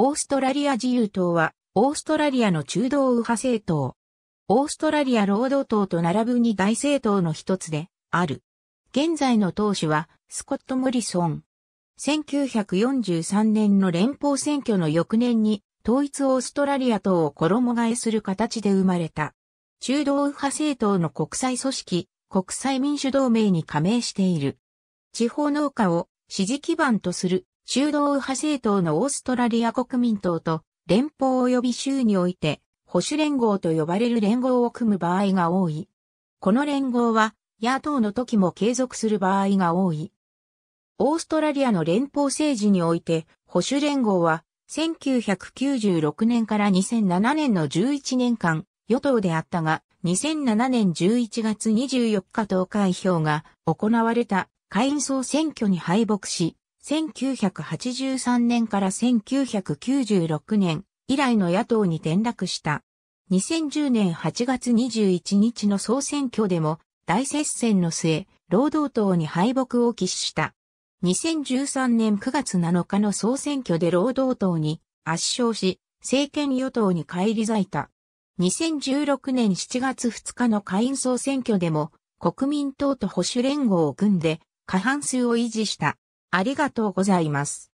オーストラリア自由党は、オーストラリアの中道右派政党。オーストラリア労働党と並ぶ二大政党の一つで、ある。現在の党首は、スコット・モリソン。1943年の連邦選挙の翌年に、統一オーストラリア党を衣替えする形で生まれた。中道右派政党の国際組織、国際民主同盟に加盟している。地方農家を支持基盤とする修道右派政党のオーストラリア国民党と連邦及び州において保守連合と呼ばれる連合を組む場合が多い。この連合は野党の時も継続する場合が多い。オーストラリアの連邦政治において保守連合は1996年から2007年の11年間与党であったが2007年11月24日投開票が行われた会員総選挙に敗北し1983年から1996年以来の野党に転落した。2010年8月21日の総選挙でも大接戦の末、労働党に敗北を喫した。2013年9月7日の総選挙で労働党に圧勝し、政権与党に返り咲いた。2016年7月2日の下院総選挙でも国民党と保守連合を組んで過半数を維持した。ありがとうございます。